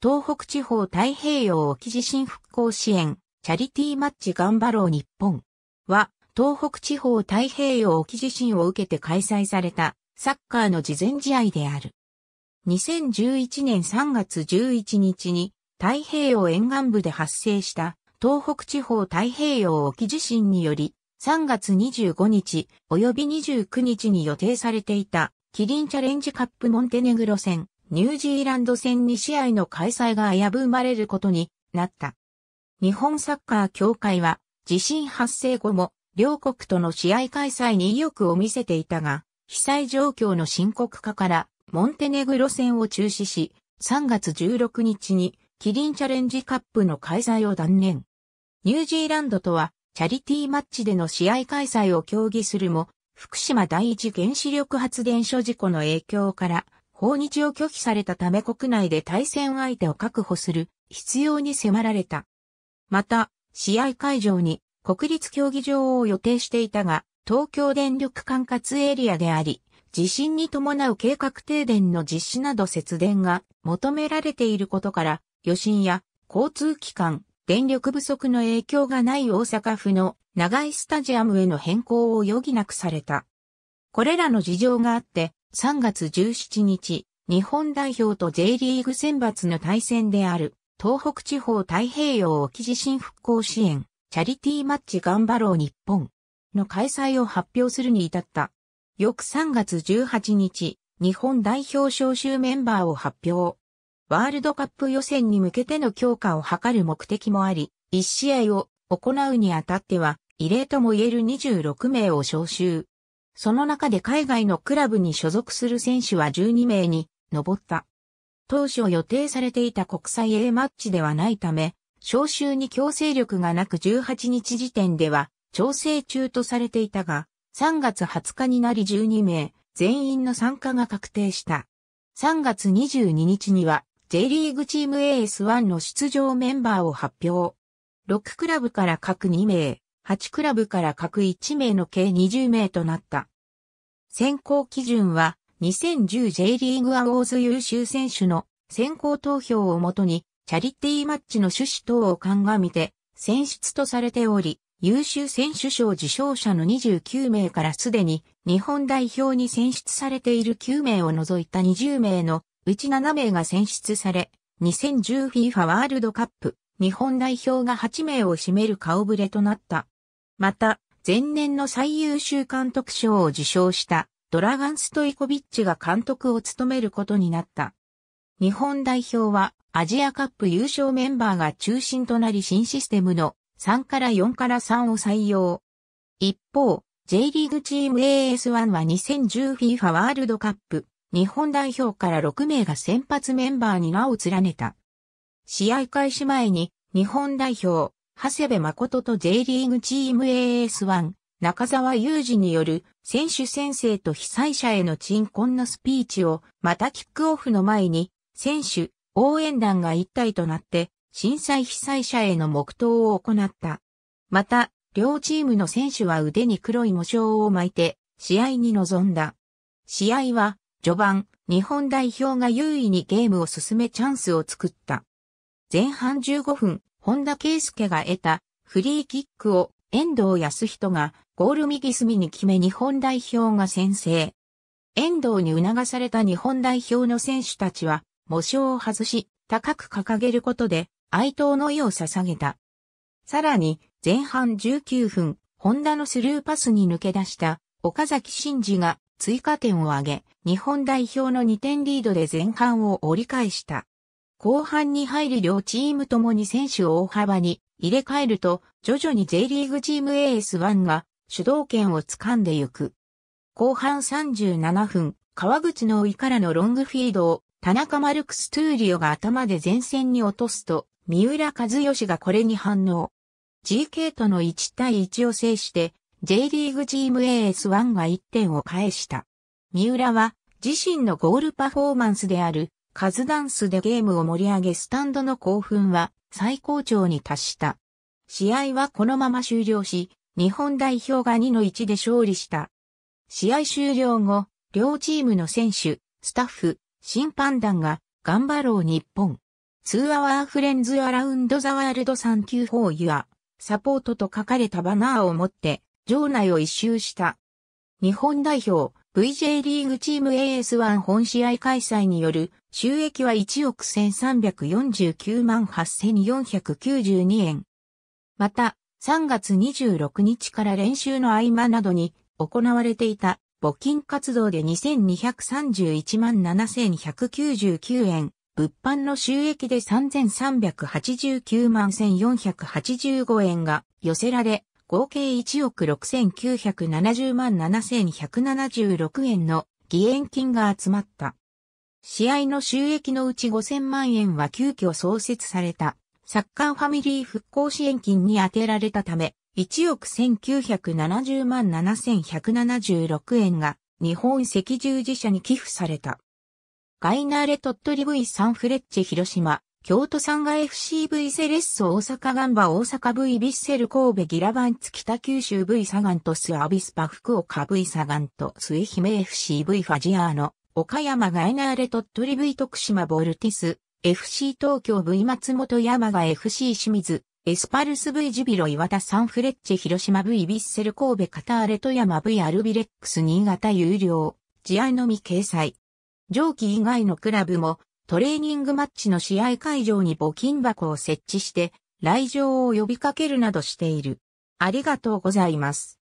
東北地方太平洋沖地震復興支援、チャリティーマッチ頑張ろう日本は、東北地方太平洋沖地震を受けて開催されたサッカーの事前試合である。2011年3月11日に太平洋沿岸部で発生した東北地方太平洋沖地震により3月25日及び29日に予定されていたキリンチャレンジカップモンテネグロ戦ニュージーランド戦2試合の開催が危ぶまれることになった。日本サッカー協会は地震発生後も両国との試合開催に意欲を見せていたが、被災状況の深刻化からモンテネグロ戦を中止し、3月16日にキリンチャレンジカップの開催を断念。ニュージーランドとはチャリティーマッチでの試合開催を協議するも、福島第一原子力発電所事故の影響から訪日を拒否されたため国内で対戦相手を確保する必要に迫られた。また、試合会場に国立競技場を予定していたが、東京電力管轄エリアであり、地震に伴う計画停電の実施など節電が求められていることから、余震や交通機関、電力不足の影響がない大阪府の長井スタジアムへの変更を余儀なくされた。これらの事情があって、3月17日、日本代表と J リーグ選抜の対戦である、東北地方太平洋沖地震復興支援、チャリティーマッチ頑張ろう日本の開催を発表するに至った。翌3月18日、日本代表招集メンバーを発表。ワールドカップ予選に向けての強化を図る目的もあり、1試合を行うにあたっては、異例とも言える26名を招集。その中で海外のクラブに所属する選手は12名に上った。当初予定されていた国際 A マッチではないため、招集に強制力がなく18日時点では調整中とされていたが、3月20日になり12名全員の参加が確定した。3月22日には J リーグチーム AS1 の出場メンバーを発表。6クラブから各2名、8クラブから各1名の計20名となった。選考基準は 2010J リーグアウォーズ優秀選手の選考投票をもとにチャリティーマッチの趣旨等を鑑みて選出とされており、優秀選手賞受賞者の29名からすでに日本代表に選出されている9名を除いた20名のうち7名が選出され、2010FIFA ワールドカップ日本代表が8名を占める顔ぶれとなった。また、前年の最優秀監督賞を受賞したドラガン・ストイコビッチが監督を務めることになった。日本代表はアジアカップ優勝メンバーが中心となり新システムの3から4から3を採用。一方、J リーグチーム AS1 は 2010FIFA ワールドカップ日本代表から6名が先発メンバーに名を連ねた。試合開始前に日本代表長谷部誠と J リーグチーム AS1、中澤雄二による選手宣誓と被災者への鎮魂のスピーチを、またキックオフの前に、選手、応援団が一体となって、震災被災者への黙祷を行った。また、両チームの選手は腕に黒い模章を巻いて、試合に臨んだ。試合は、序盤、日本代表が優位にゲームを進めチャンスを作った。前半15分、本田圭介が得たフリーキックを遠藤康人がゴール右隅に決め日本代表が先制。遠藤に促された日本代表の選手たちは、模章を外し、高く掲げることで、哀悼の意を捧げた。さらに、前半19分、ホンダのスルーパスに抜け出した岡崎慎司が追加点を挙げ、日本代表の2点リードで前半を折り返した。後半に入り両チームともに選手を大幅に入れ替えると、徐々に J リーグチーム AS1 が主導権を掴んでいく。後半37分、川口の井からのロングフィードを田中マルクス・トゥーリオが頭で前線に落とすと、三浦和義がこれに反応。GK との1対1を制して、J リーグチーム AS1 が1点を返した。三浦は自身のゴールパフォーマンスであるカズダンスでゲームを盛り上げスタンドの興奮は最高潮に達した。試合はこのまま終了し、日本代表が2の1で勝利した。試合終了後、両チームの選手、スタッフ、審判団が、頑張ろう日本。ツーアワーフレンズアラウンドザワールドサンキューフォ3 9 4サポートと書かれたバナーを持って、場内を一周した。日本代表、VJ リーグチーム AS1 本試合開催による収益は1億1349万8492円。また、3月26日から練習の合間などに行われていた募金活動で2231万7199円、物販の収益で3389万1485円が寄せられ、合計1億6970万7176円の義援金が集まった。試合の収益のうち5000万円は急遽創設されたサッカーファミリー復興支援金に充てられたため、1億1970万7176円が日本赤十字社に寄付された。ガイナーレ鳥取 V サンフレッチェ広島、京都産が FC V セレッソ大阪ガンバ大阪 V ビッセル神戸ギラバンツ北九州 V サガントスアビスパ福岡 V サガントス愛媛 FC V ファジアーノ岡山ガイナーレ鳥取 V 徳島ボルティス FC 東京 V 松本山が FC 清水エスパルス V ジビロ岩田サンフレッチェ広島 V ビッセル神戸カターレ富山 V アルビレックス新潟有料ジアのみ掲載上記以外のクラブもトレーニングマッチの試合会場に募金箱を設置して、来場を呼びかけるなどしている。ありがとうございます。